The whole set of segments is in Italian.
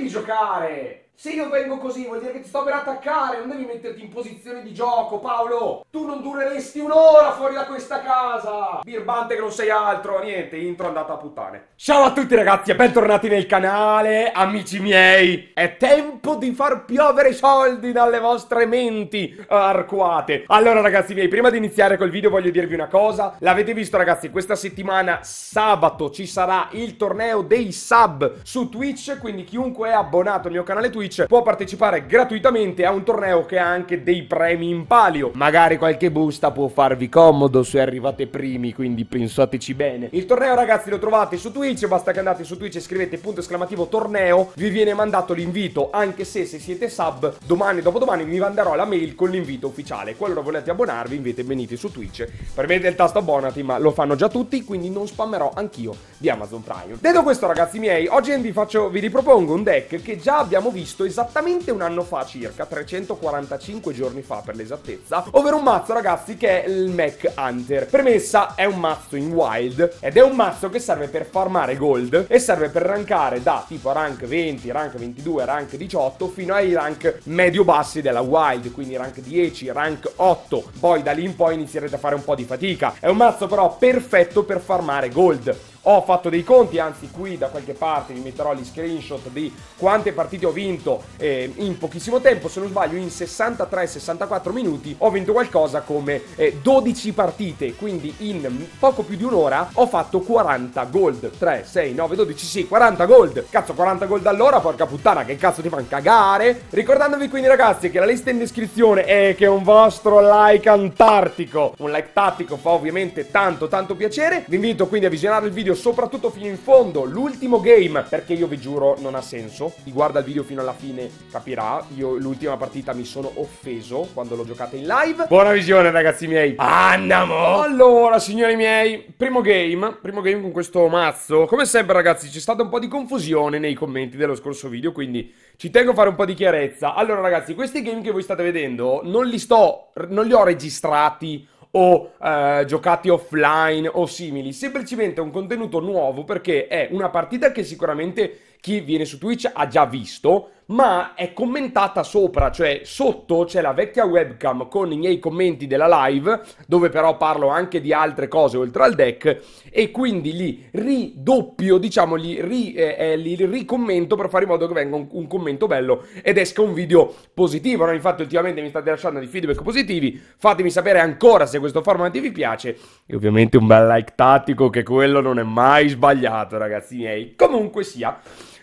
di giocare! Se io vengo così vuol dire che ti sto per attaccare, non devi metterti in posizione di gioco, Paolo! Tu non dureresti un'ora fuori da questa casa! Birbante che non sei altro, niente, intro andata a puttane. Ciao a tutti ragazzi e bentornati nel canale, amici miei! È tempo di far piovere soldi dalle vostre menti eh, arcuate! Allora ragazzi miei, prima di iniziare col video voglio dirvi una cosa. L'avete visto ragazzi, questa settimana, sabato, ci sarà il torneo dei sub su Twitch, quindi chiunque è abbonato al mio canale Twitch Twitch può partecipare gratuitamente a un torneo che ha anche dei premi in palio. Magari qualche busta può farvi comodo se arrivate primi, quindi pensateci bene. Il torneo ragazzi lo trovate su Twitch, basta che andate su Twitch e scrivete punto esclamativo torneo, vi viene mandato l'invito, anche se se siete sub, domani e dopodomani vi manderò la mail con l'invito ufficiale. Qualora volete abbonarvi, invece venite su Twitch, premete il tasto abbonati, ma lo fanno già tutti, quindi non spammerò anch'io di Amazon Prime. Detto questo ragazzi miei, oggi vi, faccio, vi ripropongo un deck che già abbiamo visto visto esattamente un anno fa circa, 345 giorni fa per l'esattezza, ovvero un mazzo ragazzi che è il Mech Hunter. Premessa, è un mazzo in wild ed è un mazzo che serve per farmare gold e serve per rankare da tipo rank 20, rank 22, rank 18 fino ai rank medio-bassi della wild, quindi rank 10, rank 8, poi da lì in poi inizierete a fare un po' di fatica. È un mazzo però perfetto per farmare gold ho fatto dei conti, anzi qui da qualche parte vi metterò gli screenshot di quante partite ho vinto eh, in pochissimo tempo, se non sbaglio in 63-64 minuti ho vinto qualcosa come eh, 12 partite, quindi in poco più di un'ora ho fatto 40 gold, 3, 6, 9, 12, sì 40 gold, cazzo 40 gold all'ora, porca puttana che cazzo ti fanno cagare, ricordandovi quindi ragazzi che la lista in descrizione è che un vostro like antartico, un like tattico fa ovviamente tanto tanto piacere, vi invito quindi a visionare il video soprattutto fino in fondo, l'ultimo game, perché io vi giuro non ha senso. Chi guarda il video fino alla fine capirà, io l'ultima partita mi sono offeso quando l'ho giocata in live. Buona visione ragazzi miei. Andiamo! Allora signori miei, primo game, primo game con questo mazzo. Come sempre ragazzi c'è stata un po' di confusione nei commenti dello scorso video, quindi ci tengo a fare un po' di chiarezza. Allora ragazzi, questi game che voi state vedendo non li sto, non li ho registrati o eh, giocati offline o simili, semplicemente un contenuto nuovo perché è una partita che sicuramente chi viene su Twitch ha già visto, ma è commentata sopra, cioè sotto c'è la vecchia webcam con i miei commenti della live, dove però parlo anche di altre cose oltre al deck, e quindi li ridoppio, diciamo, li, ri, eh, eh li ricommento per fare in modo che venga un, un, commento bello ed esca un video positivo. No? Infatti ultimamente mi state lasciando dei feedback positivi, fatemi sapere ancora se questo format vi piace, e ovviamente un bel like tattico che quello non è mai sbagliato, ragazzi miei. Comunque sia...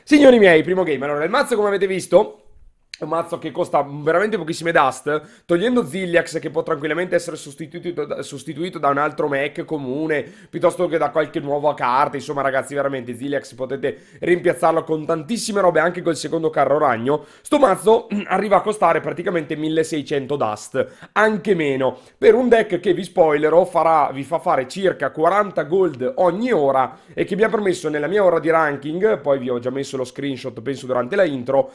Signori miei, primo game. Allora, il mazzo, come avete visto, un mazzo che costa veramente pochissime dust, togliendo Zillax che può tranquillamente essere sostituito, sostituito, da un altro mech comune, piuttosto che da qualche nuova carta, insomma ragazzi veramente Zillax potete rimpiazzarlo con tantissime robe, anche col secondo carro ragno, sto mazzo arriva a costare praticamente 1600 dust, anche meno, per un deck che vi spoilerò farà, vi fa fare circa 40 gold ogni ora e che mi ha permesso nella mia ora di ranking, poi vi ho già messo lo screenshot penso durante la intro,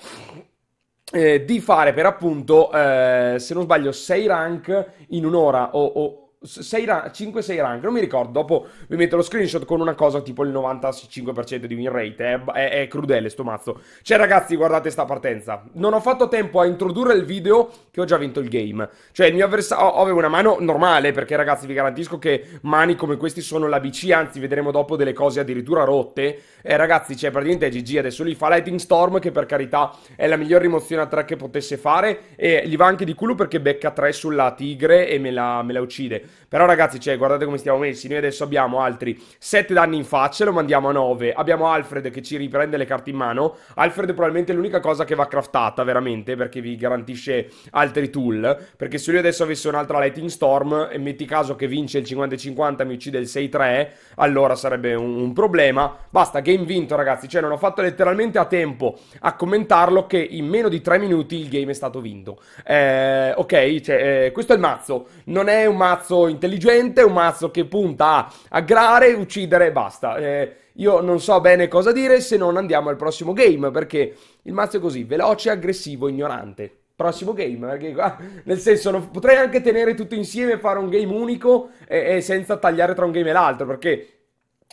eh, di fare per appunto, eh, se non sbaglio, 6 rank in un'ora o, o, 5-6 rank, non mi ricordo, dopo vi metto lo screenshot con una cosa tipo il 95% di win rate, è, è, è crudele sto mazzo. Cioè ragazzi, guardate sta partenza, non ho fatto tempo a introdurre il video che ho già vinto il game, cioè il mio avversario, oh, avevo una mano normale, perché ragazzi vi garantisco che mani come questi sono l'ABC, anzi vedremo dopo delle cose addirittura rotte, eh, ragazzi cioè praticamente è GG, adesso lui fa Lightning Storm che per carità è la miglior rimozione a 3 che potesse fare e gli va anche di culo perché becca 3 sulla tigre e me la, me la uccide. Però ragazzi, cioè, guardate come stiamo messi. Noi adesso abbiamo altri 7 danni in faccia, lo mandiamo a 9. Abbiamo Alfred che ci riprende le carte in mano. Alfred probabilmente è l'unica cosa che va craftata, veramente, perché vi garantisce altri tool. Perché se lui adesso avesse un'altra Lightning Storm, e metti caso che vince il 50-50 mi uccide il 6-3, allora sarebbe un, un problema. Basta, game vinto ragazzi. Cioè, non ho fatto letteralmente a tempo a commentarlo che in meno di 3 minuti il game è stato vinto. Eh, ok, cioè, eh, questo è il mazzo. Non è un mazzo intelligente, un mazzo che punta a aggrare, uccidere e basta. Eh, io non so bene cosa dire se non andiamo al prossimo game, perché il mazzo è così, veloce, aggressivo, ignorante. Prossimo game, perché qua, nel senso, non, potrei anche tenere tutto insieme e fare un game unico e, e senza tagliare tra un game e l'altro, perché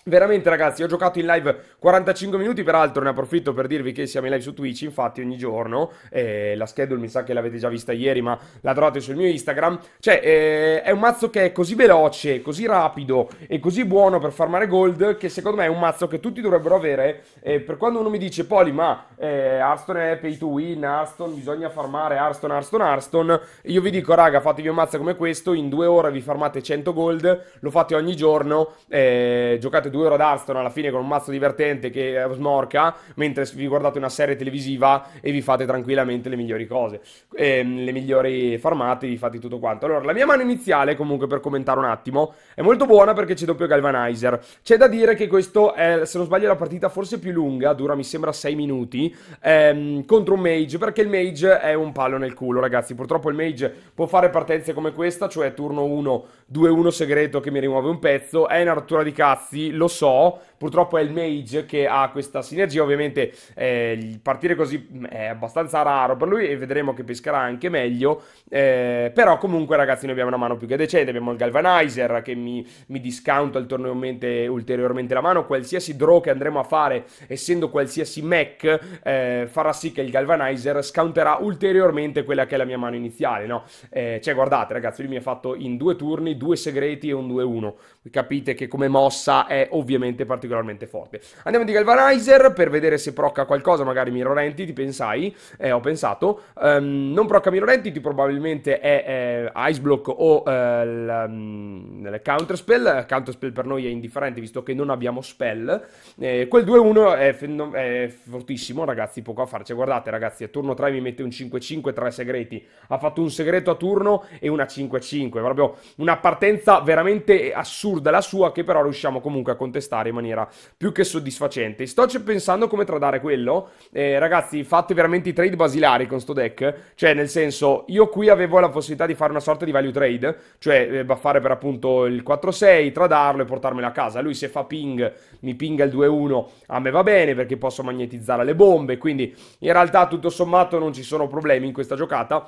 Veramente ragazzi, ho giocato in live 45 minuti, peraltro ne approfitto per dirvi che siamo in live su Twitch, infatti ogni giorno, eh, la schedule mi sa che l'avete già vista ieri, ma la trovate sul mio Instagram, cioè eh, è un mazzo che è così veloce, così rapido e così buono per farmare gold, che secondo me è un mazzo che tutti dovrebbero avere, eh, per quando uno mi dice Poli ma eh, Arston è pay to win, Arston bisogna farmare, Arston, Arston, Arston, io vi dico raga fatevi un mazzo come questo, in due ore vi farmate 100 gold, lo fate ogni giorno, eh, giocate due due ore ad Arston alla fine con un mazzo divertente che eh, smorca, mentre vi guardate una serie televisiva e vi fate tranquillamente le migliori cose, ehm, le migliori farmate, vi fate tutto quanto. Allora, la mia mano iniziale, comunque per commentare un attimo, è molto buona perché c'è doppio Galvanizer. C'è da dire che questo è, se non sbaglio, la partita forse più lunga, dura mi sembra 6 minuti, ehm, contro un mage, perché il mage è un palo nel culo, ragazzi. Purtroppo il mage può fare partenze come questa, cioè turno 1 2-1 segreto che mi rimuove un pezzo, è una rottura di cazzi, lo so, purtroppo è il mage che ha questa sinergia, ovviamente eh, partire così mm, è abbastanza raro per lui e vedremo che pescherà anche meglio, eh, però comunque ragazzi noi abbiamo una mano più che decente, abbiamo il galvanizer che mi, mi discounta ulteriormente, ulteriormente, la mano, qualsiasi draw che andremo a fare essendo qualsiasi mech eh, farà sì che il galvanizer scounterà ulteriormente quella che è la mia mano iniziale, no? Eh, cioè guardate ragazzi lui mi ha fatto in due turni due segreti e un 2-1, capite che come mossa è ovviamente particolare particolarmente forte. Andiamo di Galvanizer per vedere se procca qualcosa, magari Mirror Entity, pensai, eh, ho pensato. Um, non procca Mirror Entity, probabilmente è eh, Ice Block o eh, l, um, mm, Counterspell. Counterspell per noi è indifferente visto che non abbiamo spell. Eh, quel 2-1 è, è, fortissimo, ragazzi, poco a farci. Guardate, ragazzi, a turno 3 mi mette un 5-5, 3 segreti. Ha fatto un segreto a turno e una 5-5. Proprio una partenza veramente assurda la sua che però riusciamo comunque a contestare in maniera maniera più che soddisfacente. Sto pensando come tradare quello. Eh, ragazzi, fate veramente i trade basilari con sto deck. Cioè, nel senso, io qui avevo la possibilità di fare una sorta di value trade, cioè eh, baffare per appunto il 4-6, tradarlo e portarmelo a casa. Lui se fa ping, mi pinga il 2-1, a me va bene perché posso magnetizzare le bombe. Quindi, in realtà, tutto sommato, non ci sono problemi in questa giocata.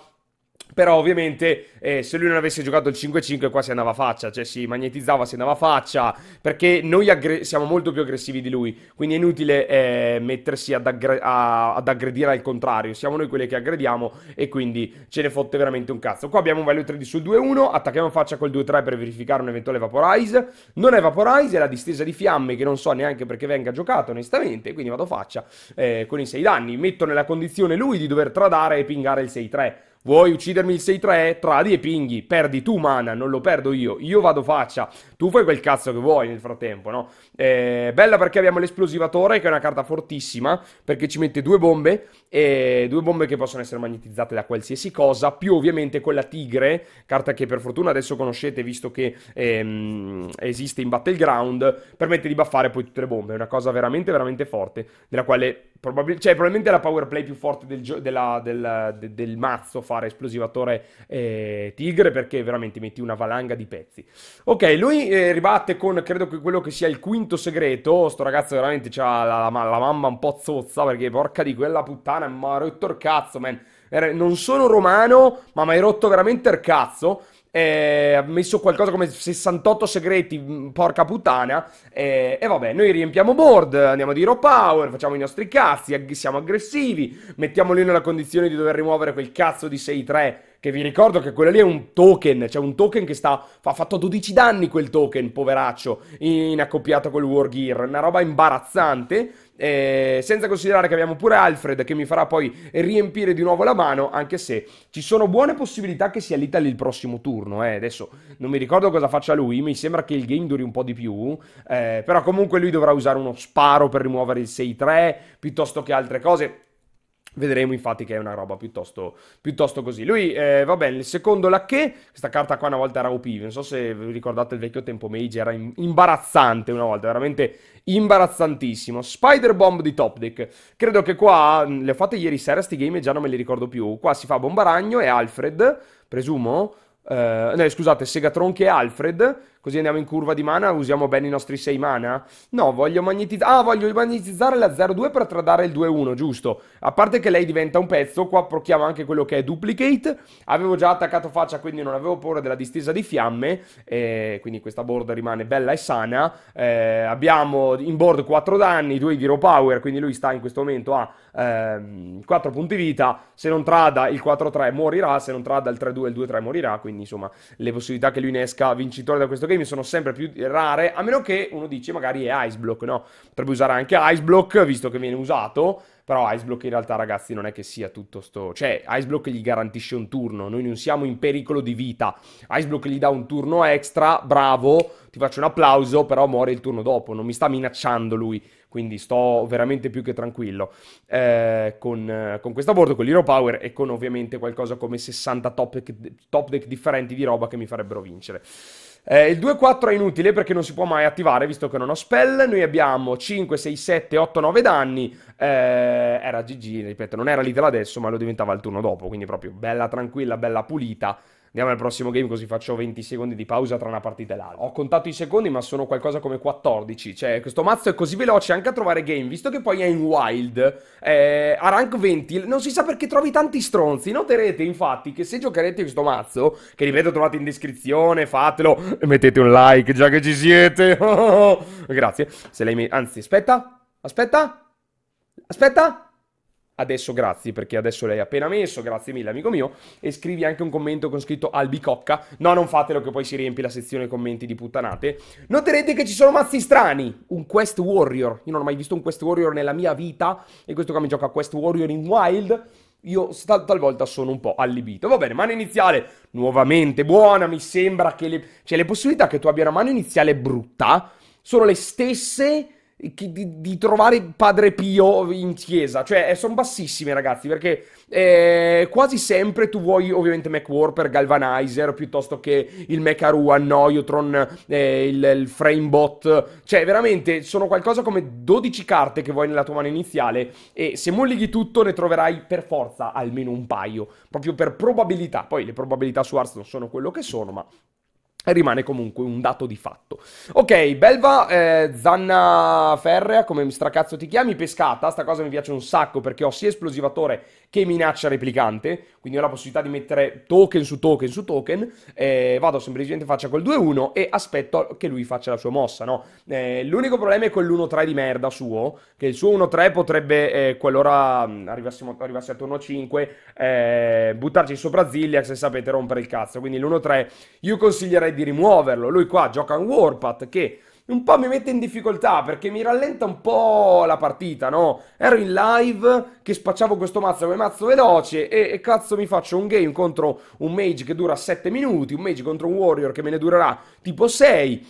Però ovviamente eh, se lui non avesse giocato il 5-5 qua si andava a faccia, cioè si magnetizzava, si andava a faccia, perché noi siamo molto più aggressivi di lui, quindi è inutile eh, mettersi ad, a ad, aggredire al contrario, siamo noi quelli che aggrediamo e quindi ce ne fotte veramente un cazzo. Qua abbiamo un value 3D sul 2-1, attacchiamo faccia col 2-3 per verificare un eventuale vaporize, non è vaporize, è la distesa di fiamme che non so neanche perché venga giocato onestamente, quindi vado faccia eh, con i 6 danni, metto nella condizione lui di dover tradare e pingare il 6-3 Vuoi uccidermi il 6-3? Tradi e pinghi. Perdi tu mana, non lo perdo io. Io vado faccia. Tu fai quel cazzo che vuoi nel frattempo, no? Eh, bella perché abbiamo l'esplosivatore, che è una carta fortissima, perché ci mette due bombe, e due bombe che possono essere magnetizzate da qualsiasi cosa, più ovviamente quella tigre, carta che per fortuna adesso conoscete, visto che ehm, esiste in Battleground, permette di buffare poi tutte le bombe. È una cosa veramente, veramente forte, della quale probabil- cioè, probabilmente è la power play più forte del, della, del, del, del mazzo fare esplosivatore eh, tigre perché veramente metti una valanga di pezzi. Ok, lui eh, ribatte con credo che quello che sia il quinto segreto. Sto ragazzo veramente ha la, la, la, mamma un po' zozza perché porca di quella puttana, mi ha rotto il cazzo, man. Non sono romano, ma mi hai rotto veramente il cazzo eh, ha messo qualcosa come 68 segreti, mm, porca puttana. Eh, e vabbè, noi riempiamo board, andiamo di hero power, facciamo i nostri cazzi, ag siamo aggressivi, mettiamoli nella condizione di dover rimuovere quel cazzo di 6-3. Che vi ricordo che quello lì è un token, cioè un token che sta, ha fatto 12 danni quel token, poveraccio, in, in accoppiato col War Gear, una roba imbarazzante eh, senza considerare che abbiamo pure Alfred che mi farà poi riempire di nuovo la mano, anche se ci sono buone possibilità che sia l'Italia il prossimo turno, eh. adesso non mi ricordo cosa faccia lui, mi sembra che il game duri un po' di più, eh, però comunque lui dovrà usare uno sparo per rimuovere il 6-3, piuttosto che altre cose, Vedremo infatti che è una roba piuttosto, piuttosto così. Lui, eh, va bene, il secondo lacché, questa carta qua una volta era OP, non so se vi ricordate il vecchio tempo Mage, era imbarazzante una volta, veramente imbarazzantissimo. Spider Bomb di Top Deck, credo che qua, mm, le ho fatte ieri sera sti game e già non me li ricordo più, qua si fa Bombaragno e Alfred, presumo, eh, no, scusate, Segatron che è Alfred, Così andiamo in curva di mana, usiamo bene i nostri 6 mana. No, voglio magnetizzare... Ah, voglio magnetizzare la 0-2 per tradare il 2-1, giusto. A parte che lei diventa un pezzo, qua procchiamo anche quello che è duplicate. Avevo già attaccato faccia, quindi non avevo paura della distesa di fiamme. Eh, quindi questa board rimane bella e sana. Eh, abbiamo in board 4 danni, 2 di raw power, quindi lui sta in questo momento a ehm, 4 punti vita. Se non trada il 4-3 morirà, se non trada il 3-2 il 2-3 morirà. Quindi insomma le possibilità che lui ne esca vincitore da questo game sono sempre più rare, a meno che uno dice magari è Iceblock, no? Potrebbe usare anche Iceblock, visto che viene usato, però Iceblock in realtà ragazzi non è che sia tutto sto... Cioè, Iceblock gli garantisce un turno, noi non siamo in pericolo di vita. Iceblock gli dà un turno extra, bravo, ti faccio un applauso, però muore il turno dopo, non mi sta minacciando lui quindi sto veramente più che tranquillo eh, con, con questa board, con l'Hero Power e con ovviamente qualcosa come 60 top deck, top deck differenti di roba che mi farebbero vincere. Eh, il 2-4 è inutile perché non si può mai attivare visto che non ho spell. Noi abbiamo 5, 6, 7, 8, 9 danni. Eh, era GG, ripeto, non era l'ital adesso, ma lo diventava il turno dopo. Quindi proprio bella tranquilla, bella pulita. Andiamo al prossimo game così faccio 20 secondi di pausa tra una partita e l'altra. Ho contato i secondi ma sono qualcosa come 14. Cioè questo mazzo è così veloce anche a trovare game. Visto che poi è in wild, eh, a rank 20, non si sa perché trovi tanti stronzi. Noterete infatti che se giocherete questo mazzo, che ripeto trovate in descrizione, fatelo. E Mettete un like già che ci siete. Grazie. Se lei mi... Anzi, aspetta. Aspetta. Aspetta adesso grazie perché adesso l'hai appena messo, grazie mille amico mio, e scrivi anche un commento con scritto albicocca, no non fatelo che poi si riempie la sezione commenti di puttanate, noterete che ci sono mazzi strani, un Quest Warrior, io non ho mai visto un Quest Warrior nella mia vita, e questo qua mi gioca Quest Warrior in Wild, io tal- talvolta sono un po' allibito. Va bene, mano iniziale nuovamente buona, mi sembra che le... Cioè, le possibilità che tu abbia una mano iniziale brutta sono le stesse di, di, trovare Padre Pio in chiesa. Cioè, eh, sono bassissime, ragazzi, perché eh, quasi sempre tu vuoi ovviamente Mac Warper, Galvanizer, piuttosto che il Mecharu, Annoiotron, eh, il, il Framebot. Cioè, veramente, sono qualcosa come 12 carte che vuoi nella tua mano iniziale e se mollighi tutto ne troverai per forza almeno un paio, proprio per probabilità. Poi le probabilità su non sono quello che sono, ma rimane comunque un dato di fatto. Ok, Belva, eh, Zanna Ferrea, come stracazzo ti chiami, pescata, sta cosa mi piace un sacco perché ho sia esplosivatore che minaccia replicante, quindi ho la possibilità di mettere token su token su token, eh, vado semplicemente faccia col 2-1 e aspetto che lui faccia la sua mossa, no? Eh, l'unico problema è quell'1-3 di merda suo, che il suo 1-3 potrebbe, eh, qualora mm, arrivassimo, arrivassi al turno 5, eh, buttarci sopra Zilliax e sapete rompere il cazzo, quindi l'1-3 io consiglierei di di rimuoverlo. Lui qua gioca un Warpath che un po' mi mette in difficoltà perché mi rallenta un po' la partita, no? Ero in live che spacciavo questo mazzo come mazzo veloce e, e, cazzo mi faccio un game contro un mage che dura 7 minuti, un mage contro un warrior che me ne durerà tipo 6.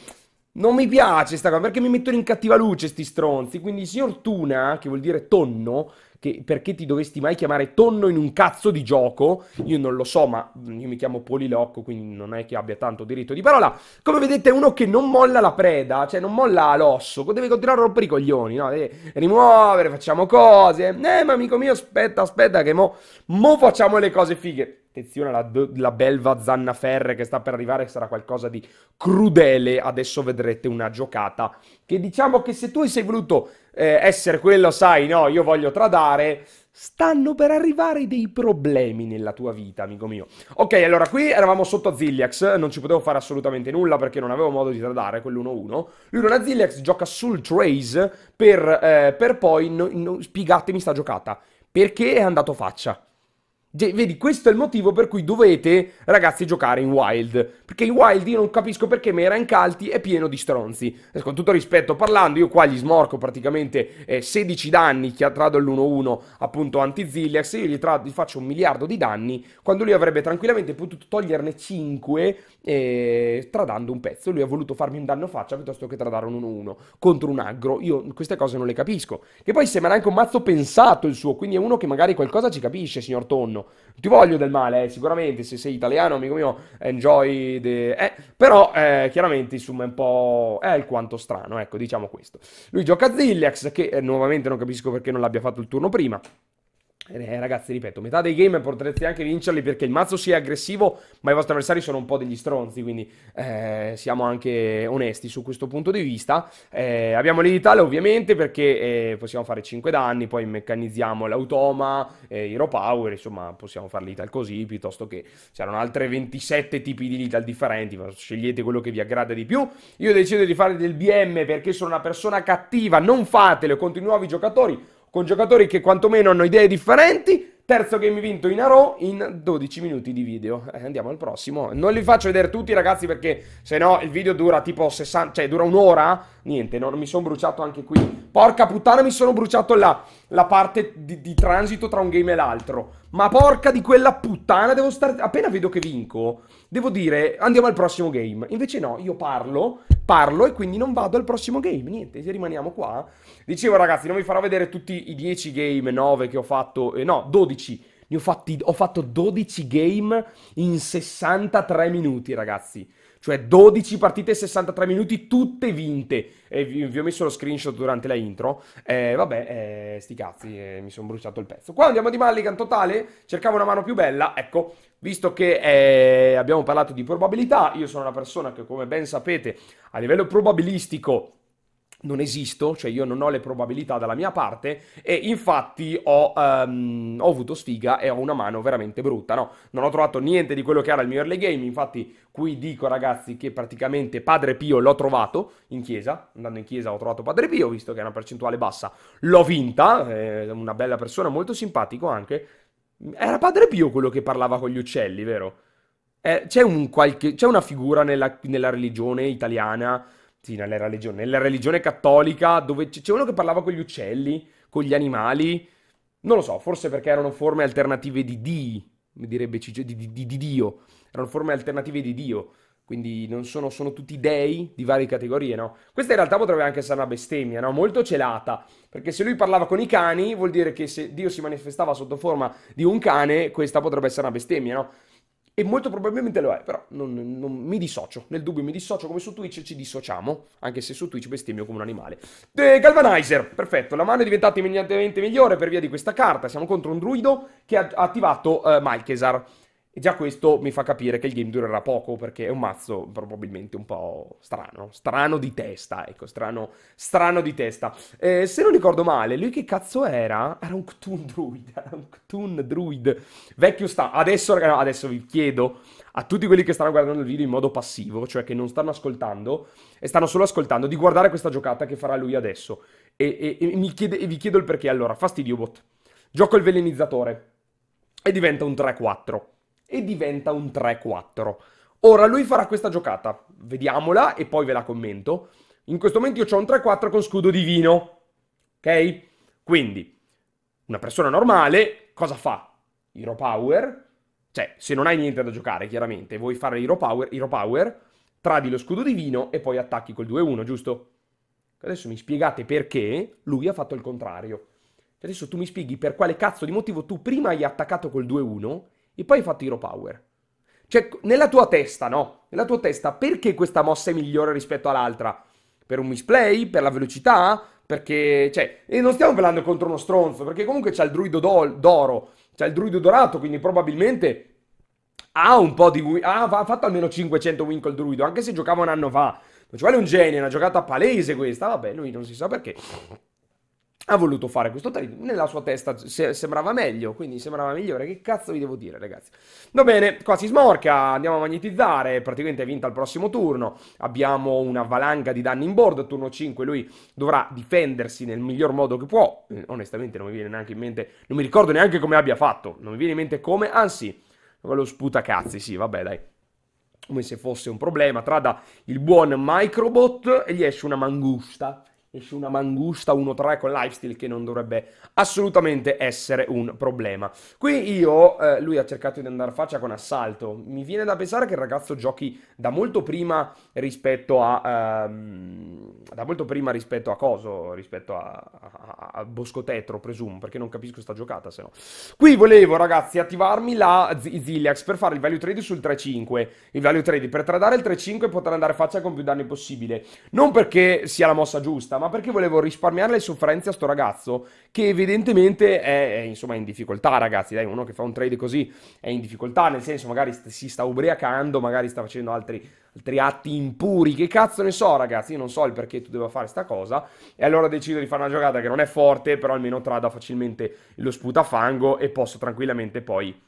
Non mi piace sta cosa perché mi mettono in cattiva luce sti stronzi, quindi il signor Tuna, che vuol dire tonno, che perché ti dovresti mai chiamare tonno in un cazzo di gioco, io non lo so, ma mm, io mi chiamo Polilocco, quindi non è che abbia tanto diritto di parola. Come vedete è uno che non molla la preda, cioè non molla l'osso, deve continuare a rompere i coglioni, no? Deve rimuovere, facciamo cose. Eh, ma amico mio, aspetta, aspetta che mo, mo facciamo le cose fighe attenzione alla la belva Zannaferre che sta per arrivare, sarà qualcosa di crudele, adesso vedrete una giocata che diciamo che se tu sei voluto eh, essere quello, sai, no, io voglio tradare, stanno per arrivare dei problemi nella tua vita, amico mio. Ok, allora qui eravamo sotto a Ziliax, non ci potevo fare assolutamente nulla perché non avevo modo di tradare quell'1-1. Lui non ha Ziliax, gioca sul Trace per, eh, per poi, no, no, spiegatemi sta giocata, perché è andato faccia. Vedi, questo è il motivo per cui dovete, ragazzi, giocare in wild. Perché in wild io non capisco perché, ma era in calti è pieno di stronzi. E con tutto rispetto parlando, io qua gli smorco praticamente eh, 16 danni che ha tratto l1 1 appunto anti-Zillax. Io gli, tra- gli faccio un miliardo di danni, quando lui avrebbe tranquillamente potuto toglierne 5 eh, tradando un pezzo. Lui ha voluto farmi un danno faccia piuttosto che tradare un 1-1 contro un aggro. Io queste cose non le capisco. Che poi sembra anche un mazzo pensato il suo, quindi è uno che magari qualcosa ci capisce, signor Tonno fanno. ti voglio del male, eh, sicuramente, se sei italiano, amico mio, enjoy the... Eh, però, eh, chiaramente, insomma, è un po'... è alquanto strano, ecco, diciamo questo. Lui gioca Zilliax, che eh, nuovamente non capisco perché non l'abbia fatto il turno prima. Eh, eh, ragazzi, ripeto, metà dei game potrete anche vincerli perché il mazzo sia aggressivo, ma i vostri avversari sono un po' degli stronzi, quindi eh, siamo anche onesti su questo punto di vista. Eh, abbiamo l'Italia ovviamente perché eh, possiamo fare 5 danni, poi meccanizziamo l'automa, eh, Hero Power, insomma possiamo fare l'Ital così, piuttosto che c'erano altri 27 tipi di Lital differenti, ma scegliete quello che vi aggrada di più. Io decido di fare del BM perché sono una persona cattiva, non fatelo contro i nuovi giocatori con giocatori che quantomeno hanno idee differenti. Terzo game vinto in Aro in 12 minuti di video. Eh, andiamo al prossimo. Non li faccio vedere tutti, ragazzi, perché se no il video dura tipo 60, cioè dura un'ora. Niente, no, mi sono bruciato anche qui. Porca puttana, mi sono bruciato la, la parte di, di transito tra un game e l'altro. Ma porca di quella puttana, devo stare. Appena vedo che vinco, devo dire andiamo al prossimo game. Invece no, io parlo, parlo e quindi non vado al prossimo game. Niente, rimaniamo qua. Dicevo ragazzi, non vi farò vedere tutti i 10 game, 9 che ho fatto, eh, no, 12. Ne ho, fatti, ho fatto 12 game in 63 minuti ragazzi cioè 12 partite e 63 minuti, tutte vinte. E vi, vi, ho messo lo screenshot durante la intro. Eh, vabbè, eh, sti cazzi, mi sono bruciato il pezzo. Qua andiamo di Mulligan totale, cercavo una mano più bella, ecco. Visto che eh, abbiamo parlato di probabilità, io sono una persona che, come ben sapete, a livello probabilistico non esisto, cioè io non ho le probabilità dalla mia parte e infatti ho, um, ho, avuto sfiga e ho una mano veramente brutta, no? Non ho trovato niente di quello che era il mio early game, infatti qui dico ragazzi che praticamente Padre Pio l'ho trovato in chiesa, andando in chiesa ho trovato Padre Pio, visto che è una percentuale bassa, l'ho vinta, è eh, una bella persona, molto simpatico anche. Era Padre Pio quello che parlava con gli uccelli, vero? Eh, c'è, un qualche, c'è una figura nella, nella religione italiana Palestina, nella religione, nella religione cattolica, dove c'è uno che parlava con gli uccelli, con gli animali, non lo so, forse perché erano forme alternative di di, mi direbbe Ciccio, di, di, di Dio, erano forme alternative di Dio, quindi non sono, sono tutti dei di varie categorie, no? Questa in realtà potrebbe anche essere una bestemmia, no? Molto celata, perché se lui parlava con i cani vuol dire che se Dio si manifestava sotto forma di un cane, questa potrebbe essere una bestemmia, no? e molto probabilmente lo è, però non, non, mi dissocio, nel dubbio mi dissocio come su Twitch ci dissociamo, anche se su Twitch bestemmio come un animale. The Galvanizer, perfetto, la mano è diventata immediatamente migliore per via di questa carta, siamo contro un druido che ha attivato uh, eh, Malkesar. E già questo mi fa capire che il game durerà poco, perché è un mazzo probabilmente un po' strano. Strano di testa, ecco, strano, strano di testa. Eh, se non ricordo male, lui che cazzo era? Era un Cthulhu Druid, era un Cthulhu Druid. Vecchio sta... Adesso, ragazzi, adesso vi chiedo a tutti quelli che stanno guardando il video in modo passivo, cioè che non stanno ascoltando e stanno solo ascoltando, di guardare questa giocata che farà lui adesso. E, e, e, chiede, e vi chiedo il perché. Allora, Fastidiobot. Gioco il velenizzatore. E diventa un 3-4 e diventa un 3-4. Ora lui farà questa giocata, vediamola e poi ve la commento. In questo momento io ho un 3-4 con scudo divino, ok? Quindi, una persona normale cosa fa? Hero Power, cioè se non hai niente da giocare chiaramente, vuoi fare Hero Power, Hero Power, tradi lo scudo divino e poi attacchi col 2-1, giusto? Adesso mi spiegate perché lui ha fatto il contrario. Adesso tu mi spieghi per quale cazzo di motivo tu prima hai attaccato col 2-1 e poi hai fatto Hero Power. Cioè, nella tua testa, no? Nella tua testa, perché questa mossa è migliore rispetto all'altra? Per un misplay? Per la velocità? Perché, cioè, e non stiamo parlando contro uno stronzo, perché comunque c'ha il druido d'oro, c'ha il druido dorato, quindi probabilmente ha un po' di... Win ha, fatto almeno 500 win col druido, anche se giocava un anno fa. Non ci vuole un genio, una giocata palese questa, vabbè, lui non si sa perché ha voluto fare questo trade. Nella sua testa se- sembrava meglio, quindi sembrava migliore. Che cazzo vi devo dire, ragazzi? Va bene, qua si smorca, andiamo a magnetizzare. Praticamente è vinta il prossimo turno. Abbiamo una valanga di danni in board. Turno 5, lui dovrà difendersi nel miglior modo che può. Eh, onestamente, non mi viene neanche in mente, non mi ricordo neanche come abbia fatto. Non mi viene in mente come, anzi, ve lo sputa cazzi. Sì, vabbè, dai come se fosse un problema, trada il buon Microbot e gli esce una mangusta esce una mangusta 1-3 con lifestyle che non dovrebbe assolutamente essere un problema. Qui io, eh, lui ha cercato di andare faccia con assalto, mi viene da pensare che il ragazzo giochi da molto prima rispetto a... Ehm, da molto prima rispetto a Coso, rispetto a, a, a Boscotetro presumo, perché non capisco sta giocata se no. Qui volevo ragazzi attivarmi la Z- Ziliax per fare il value trade sul 3-5, il value trade per tradare il 3-5 e poter andare faccia con più danni possibile, non perché sia la mossa giusta, ma perché volevo risparmiare le sofferenze a sto ragazzo che evidentemente è, è insomma, in difficoltà, ragazzi, dai, uno che fa un trade così è in difficoltà, nel senso magari st- si sta ubriacando, magari sta facendo altri, altri atti impuri, che cazzo ne so, ragazzi, io non so il perché tu debba fare sta cosa, e allora decido di fare una giocata che non è forte, però almeno trada facilmente lo sputafango e posso tranquillamente poi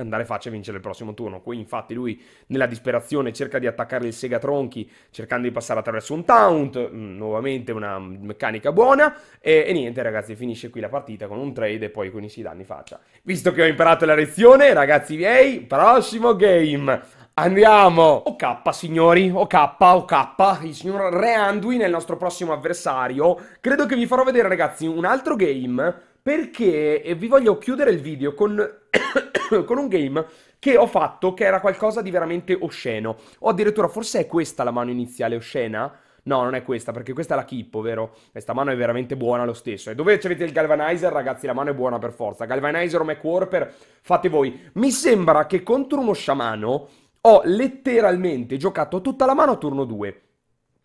andare faccia e vincere il prossimo turno. Qui infatti lui nella disperazione cerca di attaccare il Sega Tronchi cercando di passare attraverso un taunt, mm, nuovamente una meccanica buona e, e, niente ragazzi finisce qui la partita con un trade e poi con i 6 danni faccia. Visto che ho imparato la lezione ragazzi miei, prossimo game! Andiamo! OK signori, OK, OK, il signor Re Anduin è il nostro prossimo avversario. Credo che vi farò vedere ragazzi un altro game perché vi voglio chiudere il video con, con un game che ho fatto che era qualcosa di veramente osceno. O addirittura forse è questa la mano iniziale oscena? No, non è questa, perché questa è la Kippo, vero? Questa mano è veramente buona lo stesso. E dove avete il Galvanizer, ragazzi, la mano è buona per forza. Galvanizer o McWarper, fate voi. Mi sembra che contro uno sciamano ho letteralmente giocato tutta la mano a turno 2.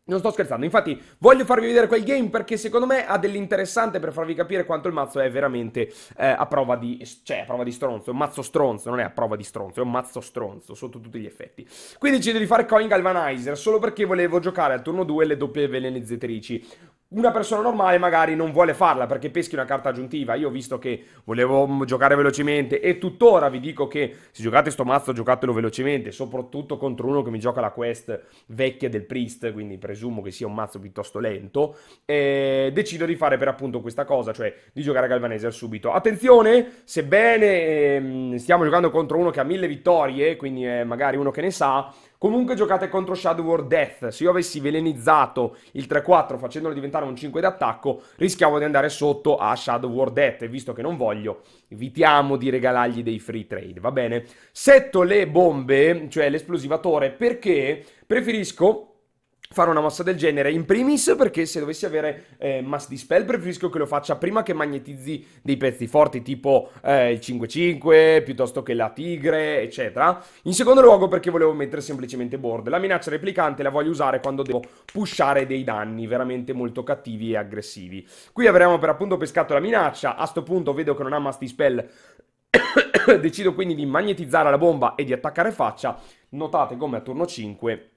Non sto scherzando, infatti voglio farvi vedere quel game perché secondo me ha dell'interessante per farvi capire quanto il mazzo è veramente eh, a prova di... cioè a prova di stronzo, è un mazzo stronzo, non è a prova di stronzo, è un mazzo stronzo sotto tutti gli effetti. Qui decido di fare Coin Galvanizer solo perché volevo giocare al turno 2 le doppie velenizzatrici una persona normale magari non vuole farla perché peschi una carta aggiuntiva. Io ho visto che volevo mm, giocare velocemente e tuttora vi dico che se giocate sto mazzo giocatelo velocemente, soprattutto contro uno che mi gioca la quest vecchia del Priest, quindi presumo che sia un mazzo piuttosto lento. E eh, decido di fare per appunto questa cosa, cioè di giocare Galvaneser subito. Attenzione, sebbene ehm, stiamo giocando contro uno che ha mille vittorie, quindi è magari uno che ne sa, Comunque giocate contro Shadow War Death. Se io avessi velenizzato il 3-4 facendolo diventare un 5 d'attacco, rischiavo di andare sotto a Shadow War Death. E visto che non voglio, evitiamo di regalargli dei free trade, va bene? Setto le bombe, cioè l'esplosivatore, perché preferisco fare una mossa del genere. In primis perché se dovessi avere eh, Mass Dispel preferisco che lo faccia prima che magnetizzi dei pezzi forti tipo eh, il 5-5 piuttosto che la Tigre eccetera. In secondo luogo perché volevo mettere semplicemente board. La minaccia replicante la voglio usare quando devo pushare dei danni veramente molto cattivi e aggressivi. Qui avremo per appunto pescato la minaccia. A sto punto vedo che non ha Mass Dispel decido quindi di magnetizzare la bomba e di attaccare faccia. Notate come a turno 5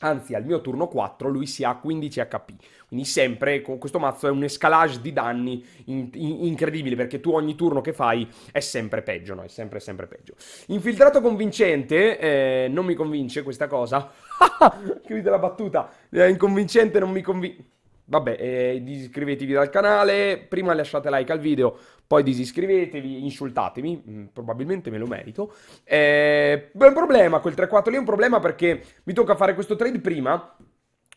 Anzi, al mio turno 4 lui si ha 15 HP. Quindi sempre con questo mazzo è un escalage di danni in, in, incredibile, perché tu ogni turno che fai è sempre peggio, no? È sempre, sempre peggio. Infiltrato convincente, eh, non mi convince questa cosa. Chiudi la battuta, è eh, inconvincente, non mi convince. Vabbè, eh, disiscrivetevi dal canale, prima lasciate like al video, poi disiscrivetevi, insultatemi, mm, probabilmente me lo merito. Eh, è un problema quel 3-4 lì, è un problema perché mi tocca fare questo trade prima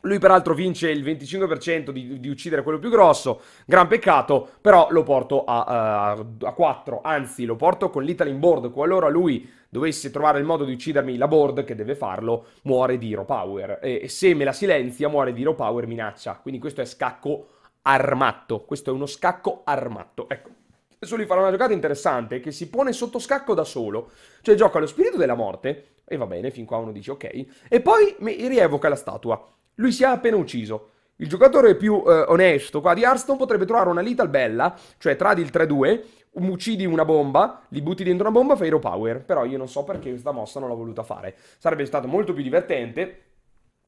lui peraltro vince il 25% di, di, uccidere quello più grosso, gran peccato, però lo porto a, eh, a, a 4, anzi lo porto con l'Italy in board, qualora lui dovesse trovare il modo di uccidermi la board, che deve farlo, muore di hero power, e, e se me la silenzia muore di hero power minaccia, quindi questo è scacco armato, questo è uno scacco armato, ecco. Adesso lui farà una giocata interessante che si pone sotto scacco da solo, cioè gioca lo spirito della morte, e va bene, fin qua uno dice ok, e poi mi rievoca la statua. Lui si è appena ucciso. Il giocatore più eh, onesto qua di Arston potrebbe trovare una Little Bella, cioè tradi il 3-2, uccidi una bomba, li butti dentro una bomba, fai hero power. Però io non so perché questa mossa non l'ho voluta fare. Sarebbe stato molto più divertente.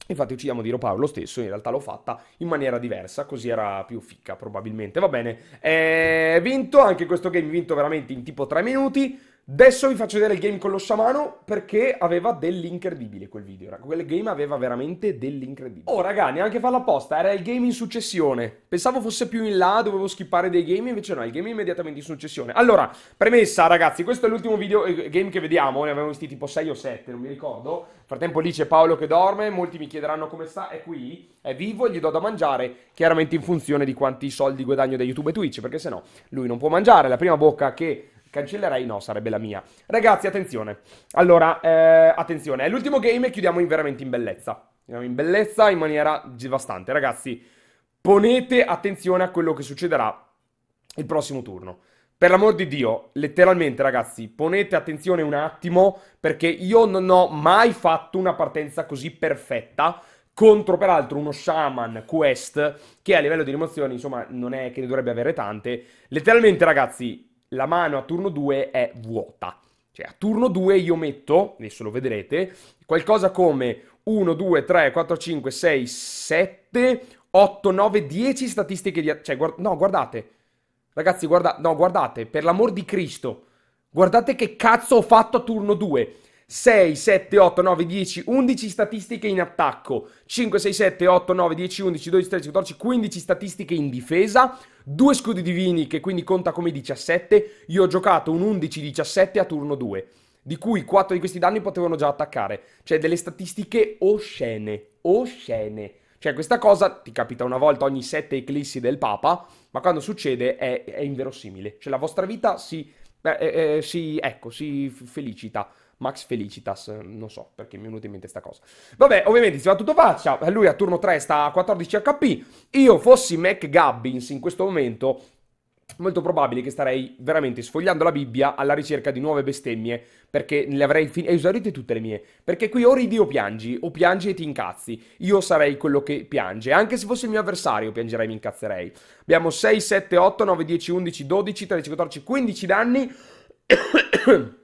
Infatti uccidiamo di power lo stesso, in realtà l'ho fatta in maniera diversa, così era più ficca probabilmente, va bene. Eh, vinto, anche questo game vinto veramente in tipo 3 minuti. Adesso vi faccio vedere il game con lo sciamano perché aveva dell'incredibile quel video, raga. Quel game aveva veramente dell'incredibile. Oh, raga, neanche farlo apposta, era il game in successione. Pensavo fosse più in là, dovevo skippare dei game, invece no, il game immediatamente in successione. Allora, premessa, ragazzi, questo è l'ultimo video eh, game che vediamo, ne abbiamo visti tipo 6 o 7, non mi ricordo. Nel frattempo lì c'è Paolo che dorme, molti mi chiederanno come sta, è qui, è vivo, gli do da mangiare, chiaramente in funzione di quanti soldi guadagno da YouTube e Twitch, perché se no lui non può mangiare. La prima bocca che Cancellerei no, sarebbe la mia. Ragazzi, attenzione. Allora, eh, attenzione, è l'ultimo game e chiudiamo in veramente in bellezza. Chiudiamo in bellezza in maniera devastante. Ragazzi, ponete attenzione a quello che succederà il prossimo turno. Per l'amor di Dio, letteralmente ragazzi, ponete attenzione un attimo perché io non ho mai fatto una partenza così perfetta contro peraltro uno Shaman Quest che a livello di rimozioni insomma non è che ne dovrebbe avere tante. Letteralmente ragazzi, la mano a turno 2 è vuota. Cioè a turno 2 io metto, adesso lo vedrete, qualcosa come 1, 2, 3, 4, 5, 6, 7, 8, 9, 10 statistiche di... Cioè, guard... no, guardate. Ragazzi, guarda... no, guardate, per l'amor di Cristo. Guardate che cazzo ho fatto a turno 2. 6, 7, 8, 9, 10, 11 statistiche in attacco, 5, 6, 7, 8, 9, 10, 11, 12, 13, 14, 15 statistiche in difesa, 2 scudi divini che quindi conta come 17, io ho giocato un 11-17 a turno 2, di cui 4 di questi danni potevano già attaccare, cioè delle statistiche oscene, oscene. Cioè questa cosa ti capita una volta ogni 7 eclissi del Papa, ma quando succede è, è inverosimile, cioè la vostra vita si... Eh, eh, eh si ecco, si felicita Max Felicitas, non so perché mi è venuta in mente questa cosa. Vabbè, ovviamente si va tutto faccia, eh, lui a turno 3 sta a 14 HP, io fossi Mac Gabbins in questo momento molto probabile che starei veramente sfogliando la Bibbia alla ricerca di nuove bestemmie, perché le avrei fin- esaurite tutte le mie. Perché qui o ridi o piangi, o piangi e ti incazzi. Io sarei quello che piange, anche se fosse il mio avversario piangerei e mi incazzerei. Abbiamo 6, 7, 8, 9, 10, 11, 12, 13, 14, 15 danni.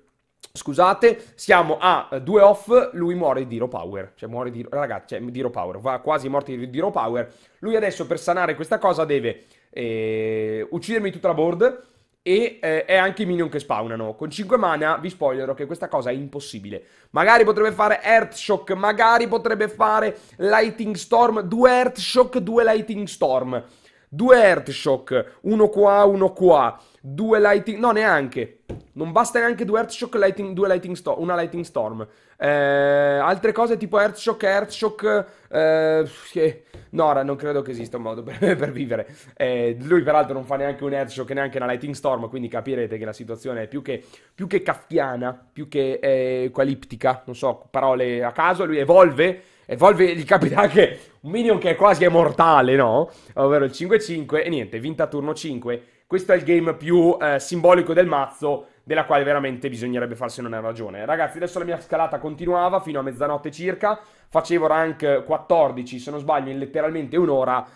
Scusate, siamo a due off, lui muore di Hero Power, cioè muore di, ragazzi, cioè, di Hero Power, va quasi morto di Hero Power. Lui adesso per sanare questa cosa deve eh, uccidermi tutta la board e eh, è anche i minion che spawnano. Con 5 mana vi spoilerò che questa cosa è impossibile. Magari potrebbe fare Earthshock, magari potrebbe fare Lightning Storm, due Earthshock, due Lightning Storm. Due Earthshock, uno qua, uno qua, due Lightning... no neanche... Non basta neanche due Earthshock, lighting, due lighting sto- una Lighting Storm. Eh, altre cose tipo Earthshock, Earthshock... Eh, che... Nora, non credo che esista un modo per, per vivere. Eh, lui peraltro non fa neanche un Earthshock, e neanche una Lighting Storm, quindi capirete che la situazione è più che, più che kafkiana, più che eucaliptica, eh, non so, parole a caso, lui evolve... Evolve, gli capita anche un minion che è quasi immortale, no? Ovvero il 5-5, e niente, vinta turno 5. Questo è il game più eh, simbolico del mazzo, della quale veramente bisognerebbe farsi una ragione. Ragazzi, adesso la mia scalata continuava fino a mezzanotte circa, facevo rank 14, se non sbaglio, in letteralmente un'ora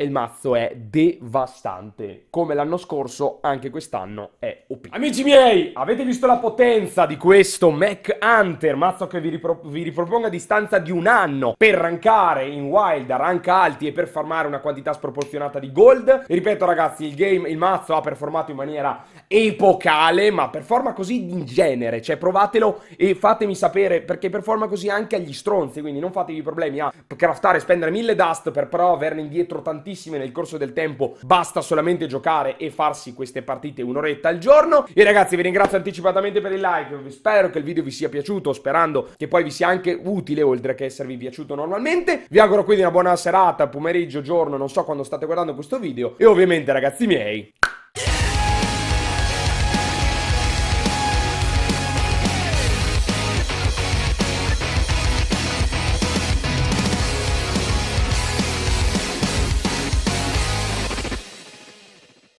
e il mazzo è devastante. Come l'anno scorso, anche quest'anno è OP. Amici miei, avete visto la potenza di questo Mac Hunter, mazzo che vi, ripro vi ripropongo a distanza di un anno per rankare in wild a rank alti e per farmare una quantità sproporzionata di gold. E ripeto ragazzi, il game, il mazzo ha performato in maniera epocale, ma performa così in genere, cioè provatelo e fatemi sapere perché performa così anche agli stronzi, quindi non fatevi problemi a craftare e spendere mille dust per però averne indietro tantissimo tantissime nel corso del tempo, basta solamente giocare e farsi queste partite un'oretta al giorno. E ragazzi vi ringrazio anticipatamente per il like, spero che il video vi sia piaciuto, sperando che poi vi sia anche utile oltre che esservi piaciuto normalmente. Vi auguro quindi una buona serata, pomeriggio, giorno, non so quando state guardando questo video e ovviamente ragazzi miei...